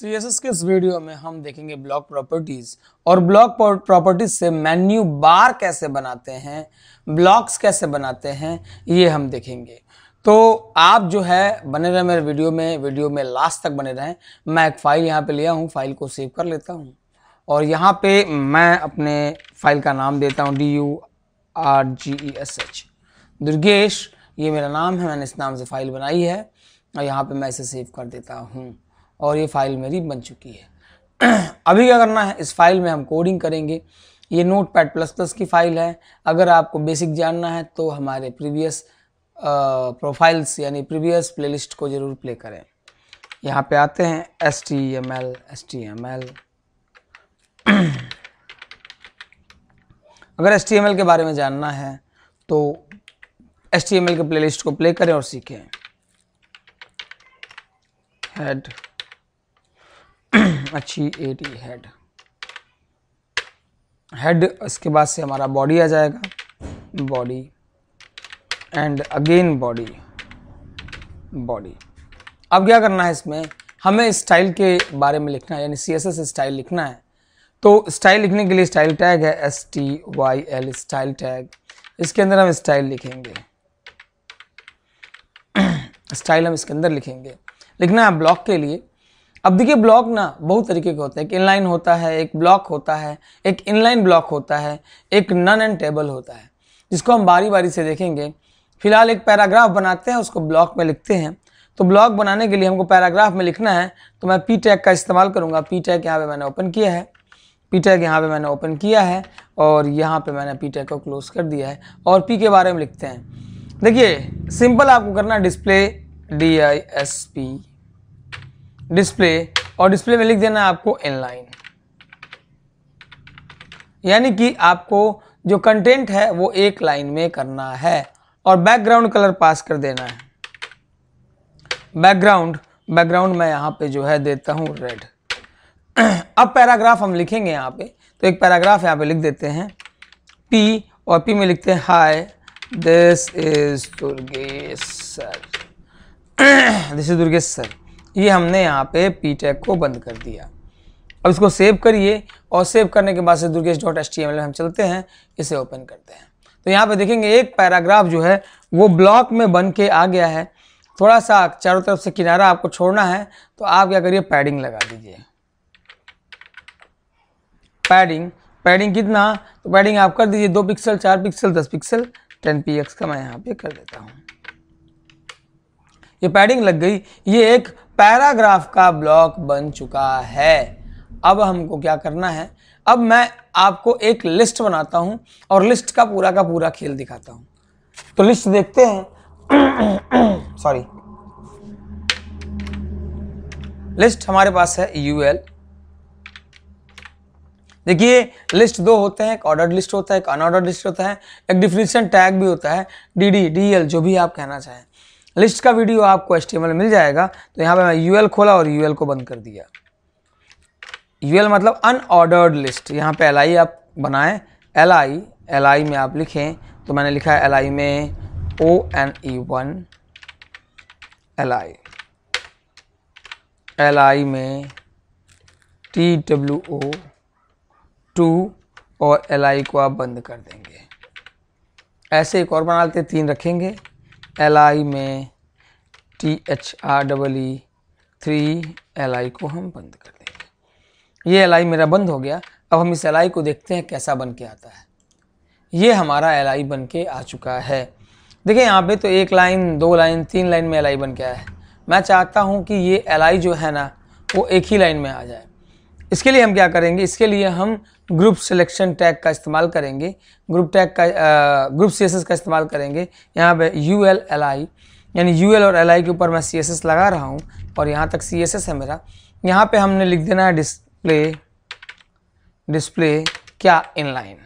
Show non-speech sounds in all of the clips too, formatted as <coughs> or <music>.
CSS के इस video में हम देखेंगे ब्लॉक प्रॉपर्टीज और ब्लॉक प्रॉपर्टीज से मेन्यू बार कैसे बनाते हैं ब्लॉक्स कैसे बनाते हैं ये हम देखेंगे तो आप जो है बने रहे मेरे वीडियो में वीडियो में लास्ट तक बने रहें मैं एक फ़ाइल यहाँ पे लिया हूँ फाइल को सेव कर लेता हूँ और यहाँ पे मैं अपने फाइल का नाम देता हूँ D U R G E S H Durgesh ये मेरा नाम है मैंने इस नाम से फाइल बनाई है और यहाँ पे मैं इसे सेव कर देता हूँ और ये फाइल मेरी बन चुकी है <clears throat> अभी क्या करना है इस फाइल में हम कोडिंग करेंगे ये नोट पैड प्लस प्लस की फ़ाइल है अगर आपको बेसिक जानना है तो हमारे प्रीवियस प्रोफाइल्स यानी प्रीवियस प्लेलिस्ट को ज़रूर प्ले करें यहाँ पे आते हैं S T M L S T M L अगर एस टी एम एल के बारे में जानना है तो एस टी एम एल के प्लेलिस्ट को प्ले करें और सीखें हेड अच्छी एटी हेड हेड उसके बाद से हमारा बॉडी आ जाएगा body and again body body अब क्या करना है इसमें हमें स्टाइल के बारे में लिखना है यानी सी एस एस स्टाइल लिखना है तो स्टाइल लिखने के लिए स्टाइल टैग है S T Y L style tag इसके अंदर हम स्टाइल लिखेंगे स्टाइल <clears throat> हम इसके अंदर लिखेंगे लिखना है ब्लॉक के लिए अब देखिए ब्लॉक ना बहुत तरीके के होते हैं एक इनलाइन होता है एक ब्लॉक होता है एक इनलाइन ब्लॉक होता है एक नन एंड टेबल होता है जिसको हम बारी बारी से देखेंगे फिलहाल एक पैराग्राफ बनाते हैं उसको ब्लॉक में लिखते हैं तो ब्लॉक बनाने के लिए हमको पैराग्राफ में लिखना है तो मैं पी टैग का इस्तेमाल करूँगा पी टैग यहाँ पर मैंने ओपन किया है पी टैग यहाँ पर मैंने ओपन किया है और यहाँ पर मैंने पी टैग को क्लोज कर दिया है और पी के बारे में लिखते हैं देखिए सिंपल आपको करना display D I S P display और डिस्प्ले में लिख देना आपको इनलाइन यानी कि आपको जो कंटेंट है वो एक लाइन में करना है और बैकग्राउंड कलर पास कर देना है बैकग्राउंड बैकग्राउंड मैं यहाँ पे जो है देता हूँ रेड <clears throat> अब पैराग्राफ हम लिखेंगे यहाँ पे तो एक पैराग्राफ यहाँ पे लिख देते हैं पी और पी में लिखते हैं hi this is Durgesh sir this is Durgesh sir ये हमने यहाँ पे पी टैग को बंद कर दिया अब इसको सेव करिए और सेव करने के बाद से दुर्गेश डॉट में हम चलते हैं इसे ओपन करते हैं तो यहाँ पे देखेंगे एक पैराग्राफ जो है वो ब्लॉक में बन के आ गया है थोड़ा सा चारों तरफ से किनारा आपको छोड़ना है तो आप क्या करिए पैडिंग लगा दीजिए पैडिंग पैडिंग कितना तो पैडिंग आप कर दीजिए दो पिक्सल चार पिक्सल दस पिक्सल टेन पी का मैं यहाँ पे कर देता हूँ ये पैडिंग लग गई ये एक पैराग्राफ का ब्लॉक बन चुका है अब हमको क्या करना है अब मैं आपको एक लिस्ट बनाता हूं और लिस्ट का पूरा का पूरा खेल दिखाता हूं तो लिस्ट देखते हैं सॉरी <clears throat> लिस्ट हमारे पास है यू एल देखिए लिस्ट दो होते हैं एक ऑर्डर्ड लिस्ट होता है एक अनऑर्डर्ड लिस्ट होता है एक डिफिनेशन टैग भी होता है डी डी डी एल जो भी आप कहना चाहें लिस्ट का वीडियो आपको में मिल जाएगा तो यहाँ पर मैं यू खोला और यू को बंद कर दिया यू मतलब अनऑर्डर्ड लिस्ट यहाँ पे एल आप बनाएं एल आई एल आई में आप लिखें तो मैंने लिखा है एल आई में O N E one L I L I में टी डब्ल्यू ओ टू और एल आई को आप बंद कर देंगे ऐसे एक और बना लेते तीन रखेंगे एल आई में T H R double E three L I को हम बंद कर देंगे ये एल आई मेरा बंद हो गया अब हम इस एल आई को देखते हैं कैसा बन के आता है ये हमारा एल आई बन के आ चुका है देखिए यहाँ पे तो एक लाइन दो लाइन तीन लाइन में एल आई बन के आया है मैं चाहता हूँ कि ये एल आई जो है ना वो एक ही लाइन में आ जाए इसके लिए हम क्या करेंगे इसके लिए हम ग्रुप सिलेक्शन टैग का इस्तेमाल करेंगे ग्रुप टैग का ग्रुप सी का इस्तेमाल करेंगे यहाँ पे यू एल एल आई यानी यू एल और एल आई के ऊपर मैं सी लगा रहा हूँ और यहाँ तक सी है मेरा यहाँ पे हमने लिख देना है डिस्प्ले डिस्प्ले क्या इनलाइन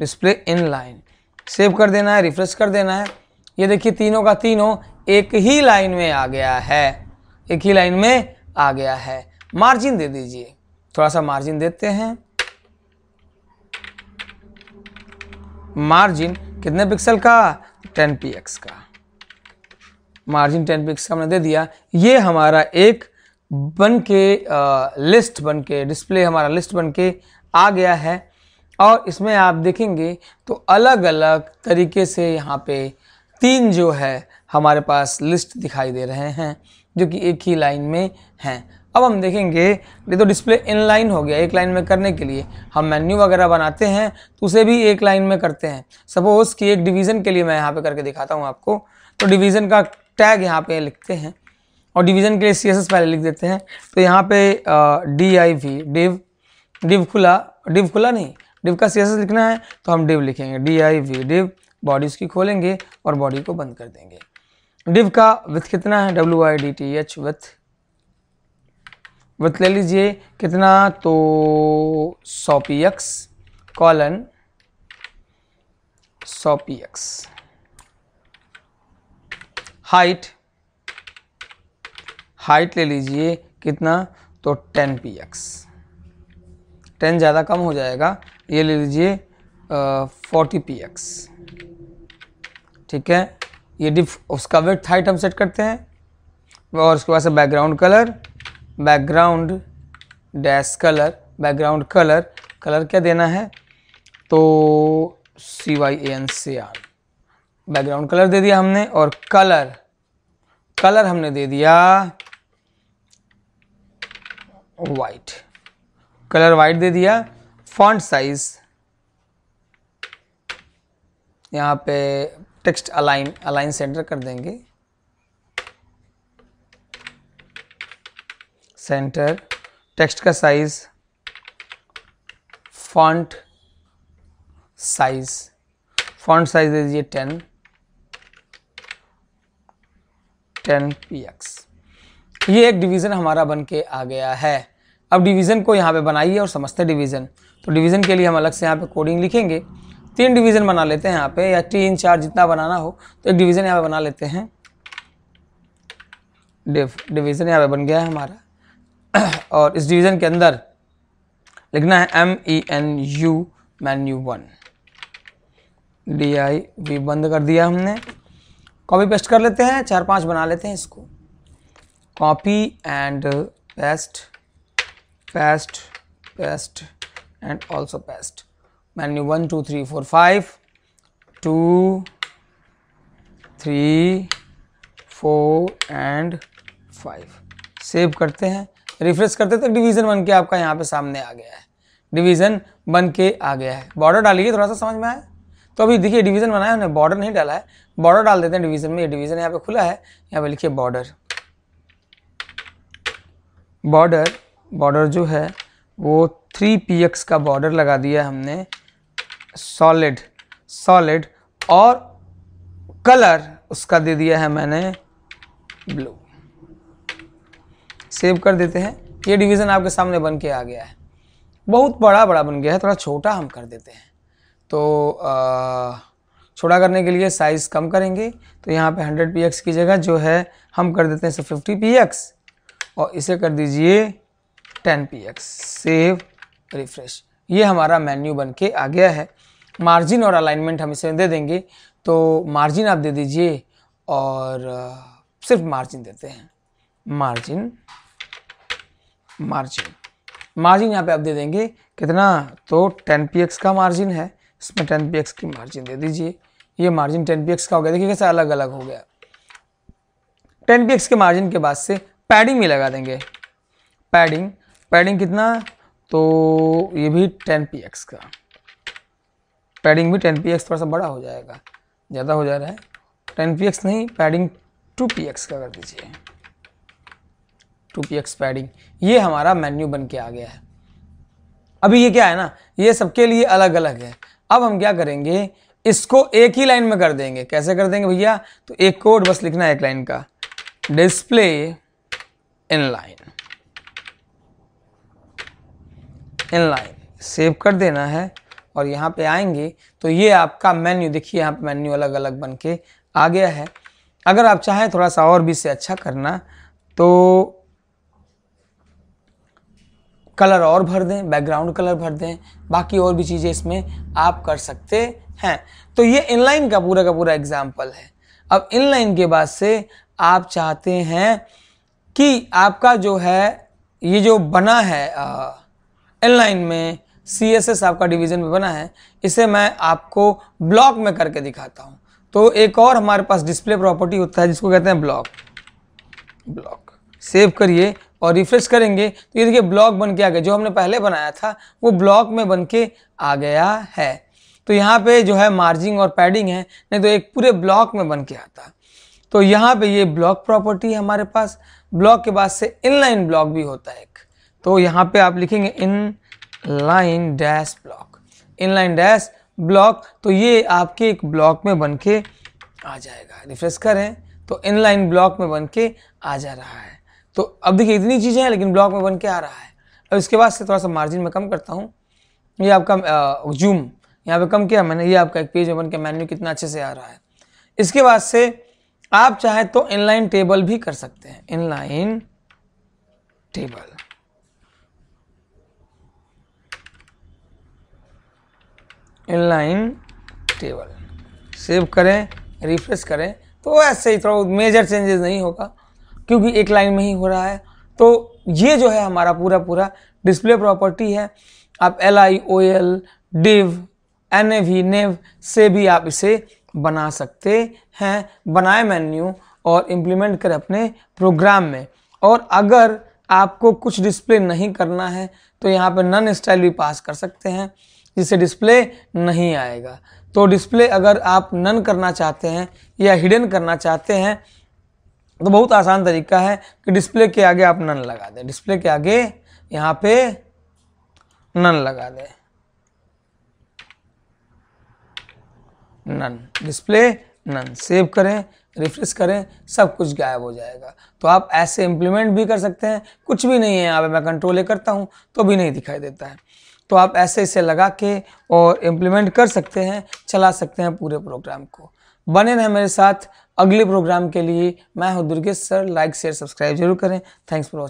डिस्प्ले इनलाइन सेव कर देना है रिफ्रेश कर देना है ये देखिए तीनों का तीनों एक ही लाइन में आ गया है एक ही लाइन में आ गया है मार्जिन दे दीजिए थोड़ा सा मार्जिन देते हैं मार्जिन कितने पिक्सल का 10 px का मार्जिन 10 का हमने दे दिया ये हमारा एक बन के आ, लिस्ट बन के डिस्प्ले हमारा लिस्ट बन के आ गया है और इसमें आप देखेंगे तो अलग अलग तरीके से यहाँ पे तीन जो है हमारे पास लिस्ट दिखाई दे रहे हैं जो कि एक ही लाइन में हैं अब हम देखेंगे ये तो डिस्प्ले इन लाइन हो गया एक लाइन में करने के लिए हम मेन्यू वगैरह बनाते हैं तो उसे भी एक लाइन में करते हैं सपोज़ कि एक डिवीज़न के लिए मैं यहाँ पे करके दिखाता हूँ आपको तो डिवीज़न का टैग यहाँ पे लिखते हैं और डिवीज़न के लिए सी पहले लिख देते हैं तो यहाँ पे D I V div div खुला डिव खुला नहीं डिव का सी लिखना है तो हम डिव लिखेंगे D I V div body उसकी खोलेंगे और बॉडी को बंद कर देंगे डिव का विथ कितना है W I D T H width width ले लीजिए कितना तो सौ पी एक्स कॉलन सौ पी एक्स हाइट हाइट ले लीजिए कितना तो टेन पी एक्स टेन ज़्यादा कम हो जाएगा ये ले लीजिए फोर्टी पी एक्स ठीक है ये डिफ उसका वेट हाइट हम सेट करते हैं और उसके बाद से background colour background dash colour background colour colour क्या देना है तो C Y N C R background colour दे दिया हमने और कलर कलर हमने दे दिया वाइट कलर वाइट दे दिया फॉन्ट साइज यहाँ पे टेक्स्ट अलाइन अलाइन सेंटर कर देंगे सेंटर टेक्स्ट का size font size font size दे दीजिए टेन टेन पी एक्स ये एक डिवीज़न हमारा बन के आ गया है अब डिवीज़न को यहाँ पे बनाइए और समझते डिवीज़न तो डिवीज़न के लिए हम अलग से यहाँ पे कोडिंग लिखेंगे तीन डिवीज़न बना लेते हैं यहाँ पे या तीन चार जितना बनाना हो तो एक डिवीज़न यहाँ पे बना लेते हैं डिवीज़न यहाँ पे बन गया है हमारा <coughs> और इस डिवीज़न के अंदर लिखना है M E N U menu one D I V बंद कर दिया हमने कॉपी पेस्ट कर लेते हैं चार पांच बना लेते हैं इसको copy and paste paste paste and also paste menu one two three four five two three four and five save करते हैं रिफ्रेश करते तो डिवीज़न वन के आपका यहाँ पे सामने आ गया है डिवीज़न बन के आ गया है बॉर्डर डालिए थोड़ा सा समझ में आया तो अभी देखिए डिवीज़न बनाया हमने बॉर्डर नहीं डाला है बॉर्डर डाल देते हैं डिवीज़न में ये डिवीज़न यहाँ पे खुला है यहाँ पे लिखिए बॉर्डर बॉर्डर बॉर्डर जो है वो थ्री पी एक्स का बॉर्डर लगा दिया हमने सॉलिड सॉलिड और कलर उसका दे दिया है मैंने ब्लू सेव कर देते हैं ये डिवीज़न आपके सामने बन के आ गया है बहुत बड़ा बड़ा बन गया है थोड़ा छोटा हम कर देते हैं तो छोटा करने के लिए साइज़ कम करेंगे तो यहाँ पे 100 पी की जगह जो है हम कर देते हैं सिर्फ 50 पी और इसे कर दीजिए 10 पी सेव रिफ्रेश ये हमारा मेन्यू बन के आ गया है मार्जिन और अलाइनमेंट हम इसे दे देंगे तो मार्जिन आप दे दीजिए और सिर्फ मार्जिन देते हैं मार्जिन मार्जिन मार्जिन यहाँ पे आप दे देंगे कितना तो 10 पी का मार्जिन है इसमें 10 पी की मार्जिन दे दीजिए ये मार्जिन 10 पी का हो गया देखिए कैसे अलग अलग हो गया 10 पी के मार्जिन के बाद से पैडिंग भी लगा देंगे पैडिंग पैडिंग कितना तो ये भी 10 पी का पैडिंग भी 10 पी थोड़ा सा बड़ा हो जाएगा ज़्यादा हो जा रहा है 10 पी नहीं पैडिंग 2 पी का कर दीजिए टू पी एक्स पैडिंग ये हमारा मेन्यू बन के आ गया है अभी ये क्या है ना ये सबके लिए अलग अलग है अब हम क्या करेंगे इसको एक ही लाइन में कर देंगे कैसे कर देंगे भैया तो एक कोड बस लिखना है एक लाइन का display inline inline save कर देना है और यहाँ पे आएंगे तो ये आपका मेन्यू देखिए यहाँ पे मेन्यू अलग अलग बन के आ गया है अगर आप चाहें थोड़ा सा और भी से अच्छा करना तो कलर और भर दें बैकग्राउंड कलर भर दें बाकी और भी चीज़ें इसमें आप कर सकते हैं तो ये इनलाइन का पूरा का पूरा एग्जाम्पल है अब इनलाइन के बाद से आप चाहते हैं कि आपका जो है ये जो बना है इनलाइन में सी एस एस आपका डिवीज़न में बना है इसे मैं आपको ब्लॉक में करके दिखाता हूँ तो एक और हमारे पास डिस्प्ले प्रॉपर्टी होता है जिसको कहते हैं ब्लॉक ब्लॉक सेव करिए और रिफ्रेश करेंगे तो ये देखिए ब्लॉक बन के आ गया जो हमने पहले बनाया था वो ब्लॉक में बन के आ गया है तो यहाँ पे जो है मार्जिंग और पैडिंग है नहीं तो एक पूरे ब्लॉक में बन के आता तो यहाँ पे ये ब्लॉक प्रॉपर्टी है हमारे पास ब्लॉक के बाद से इनलाइन ब्लॉक भी होता है एक तो यहाँ पे आप लिखेंगे inline dash block inline dash block तो ये आपके एक ब्लॉक में बन के आ जाएगा रिफ्रेश करें तो इनलाइन ब्लॉक में बन के आ जा रहा है तो अब देखिए इतनी चीज़ें हैं लेकिन ब्लॉक में बन के आ रहा है अब इसके बाद से थोड़ा सा मार्जिन में कम करता हूँ ये आपका जूम यहाँ पे कम किया मैंने ये आपका एक पेज बन के मेन्यू कितना अच्छे से आ रहा है इसके बाद से आप चाहे तो इनलाइन टेबल भी कर सकते हैं inline table inline table save करें रिफ्रेश करें तो ऐसे ही थोड़ा मेजर चेंजेस नहीं होगा क्योंकि एक लाइन में ही हो रहा है तो ये जो है हमारा पूरा पूरा डिस्प्ले प्रॉपर्टी है आप L I O L div N A V nav से भी आप इसे बना सकते हैं बनाए मेन्यू और इम्प्लीमेंट करें अपने प्रोग्राम में और अगर आपको कुछ डिस्प्ले नहीं करना है तो यहाँ पे नन स्टाइल भी पास कर सकते हैं जिससे डिस्प्ले नहीं आएगा तो डिस्प्ले अगर आप नन करना चाहते हैं या हिडन करना चाहते हैं तो बहुत आसान तरीका है कि डिस्प्ले के आगे आप नन लगा दें डिस्प्ले के आगे यहाँ पे नन लगा दें नन डिस्प्ले नन सेव करें रिफ्रेश करें सब कुछ गायब हो जाएगा तो आप ऐसे इम्प्लीमेंट भी कर सकते हैं कुछ भी नहीं है यहाँ पे मैं कंट्रोल ए करता हूँ तो भी नहीं दिखाई देता है तो आप ऐसे इसे लगा के और इम्प्लीमेंट कर सकते हैं चला सकते हैं पूरे प्रोग्राम को बने रहें मेरे साथ अगले प्रोग्राम के लिए मैं हूँ Durgesh sir like share subscribe जरूर करें थैंक्स फॉर वॉचिंग